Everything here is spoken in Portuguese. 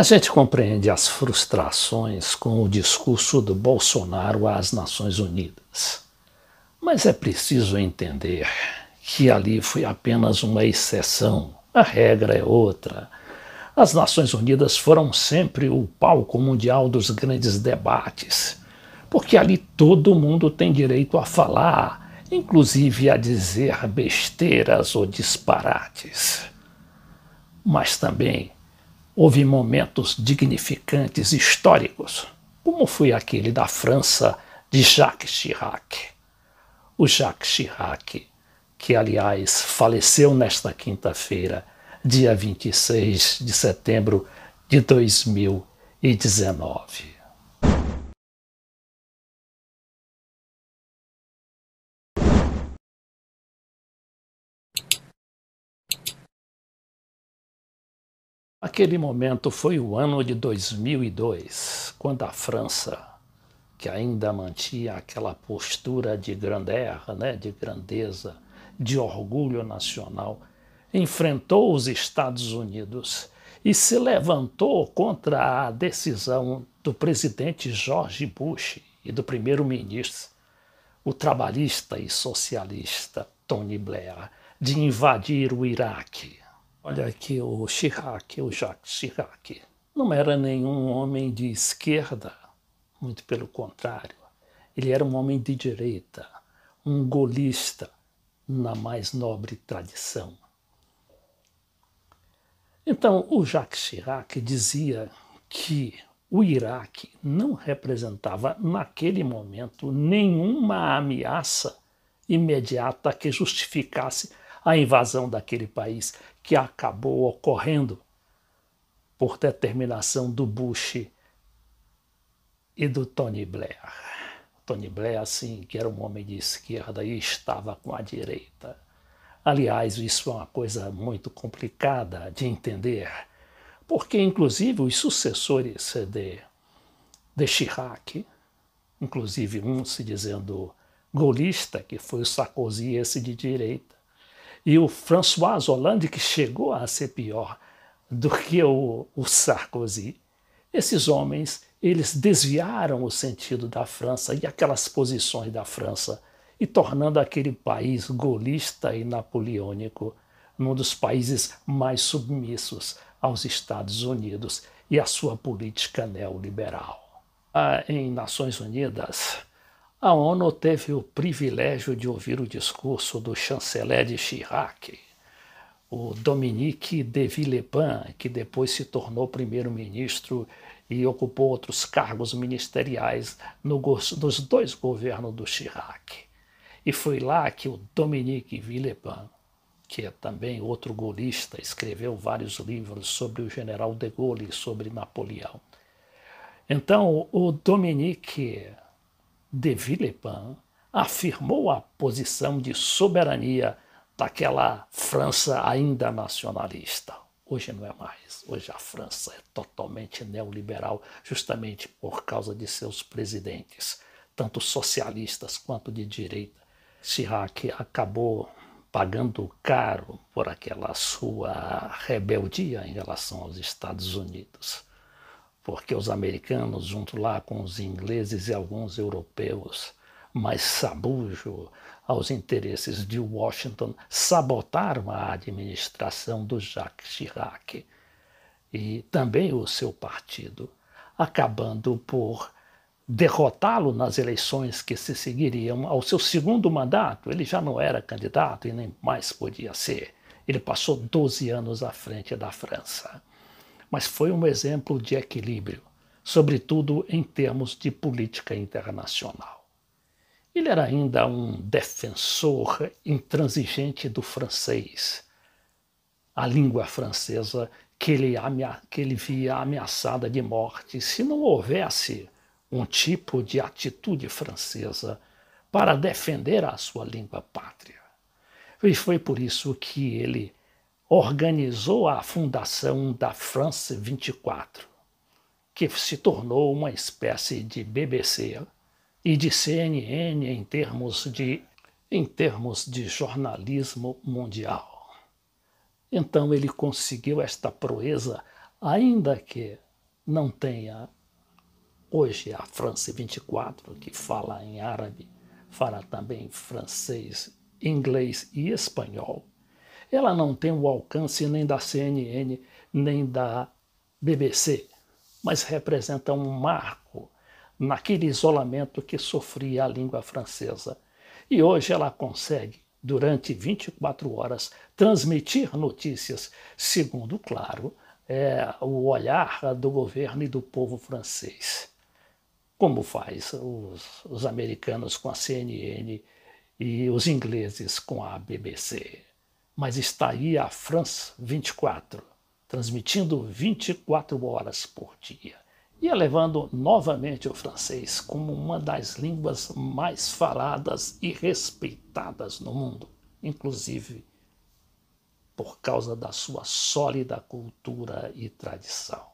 A gente compreende as frustrações com o discurso do Bolsonaro às Nações Unidas. Mas é preciso entender que ali foi apenas uma exceção, a regra é outra. As Nações Unidas foram sempre o palco mundial dos grandes debates, porque ali todo mundo tem direito a falar, inclusive a dizer besteiras ou disparates. Mas também Houve momentos dignificantes históricos, como foi aquele da França de Jacques Chirac. O Jacques Chirac, que aliás faleceu nesta quinta-feira, dia 26 de setembro de 2019. Aquele momento foi o ano de 2002, quando a França, que ainda mantinha aquela postura de grandeza, né, de grandeza, de orgulho nacional, enfrentou os Estados Unidos e se levantou contra a decisão do presidente George Bush e do primeiro-ministro, o trabalhista e socialista Tony Blair, de invadir o Iraque Olha aqui o Chirac, o Jacques Chirac, não era nenhum homem de esquerda, muito pelo contrário. Ele era um homem de direita, um golista, na mais nobre tradição. Então, o Jacques Chirac dizia que o Iraque não representava, naquele momento, nenhuma ameaça imediata que justificasse a invasão daquele país que acabou ocorrendo por determinação do Bush e do Tony Blair. Tony Blair, assim, que era um homem de esquerda e estava com a direita. Aliás, isso é uma coisa muito complicada de entender, porque, inclusive, os sucessores de, de Chirac, inclusive um se dizendo golista, que foi o Sarkozy, esse de direita, e o François Hollande, que chegou a ser pior do que o, o Sarkozy. Esses homens, eles desviaram o sentido da França e aquelas posições da França, e tornando aquele país golista e napoleônico um dos países mais submissos aos Estados Unidos e à sua política neoliberal. Ah, em Nações Unidas, a ONU teve o privilégio de ouvir o discurso do chanceler de Chirac, o Dominique de Villepin, que depois se tornou primeiro-ministro e ocupou outros cargos ministeriais no, nos dois governos do Chirac. E foi lá que o Dominique Villepin, que é também outro golista, escreveu vários livros sobre o general de Gaulle e sobre Napoleão. Então, o Dominique de Villepin afirmou a posição de soberania daquela França ainda nacionalista. Hoje não é mais. Hoje a França é totalmente neoliberal, justamente por causa de seus presidentes, tanto socialistas quanto de direita. Chirac acabou pagando caro por aquela sua rebeldia em relação aos Estados Unidos porque os americanos, junto lá com os ingleses e alguns europeus mais sabujo aos interesses de Washington, sabotaram a administração do Jacques Chirac e também o seu partido, acabando por derrotá-lo nas eleições que se seguiriam ao seu segundo mandato. Ele já não era candidato e nem mais podia ser. Ele passou 12 anos à frente da França mas foi um exemplo de equilíbrio, sobretudo em termos de política internacional. Ele era ainda um defensor intransigente do francês, a língua francesa que ele, que ele via ameaçada de morte se não houvesse um tipo de atitude francesa para defender a sua língua pátria. E foi por isso que ele organizou a fundação da France 24, que se tornou uma espécie de BBC e de CNN em termos de, em termos de jornalismo mundial. Então ele conseguiu esta proeza, ainda que não tenha hoje a France 24, que fala em árabe, fala também francês, inglês e espanhol ela não tem o alcance nem da CNN, nem da BBC, mas representa um marco naquele isolamento que sofria a língua francesa. E hoje ela consegue, durante 24 horas, transmitir notícias, segundo, claro, é, o olhar do governo e do povo francês, como faz os, os americanos com a CNN e os ingleses com a BBC mas está aí a France 24, transmitindo 24 horas por dia e elevando é novamente o francês como uma das línguas mais faladas e respeitadas no mundo, inclusive por causa da sua sólida cultura e tradição.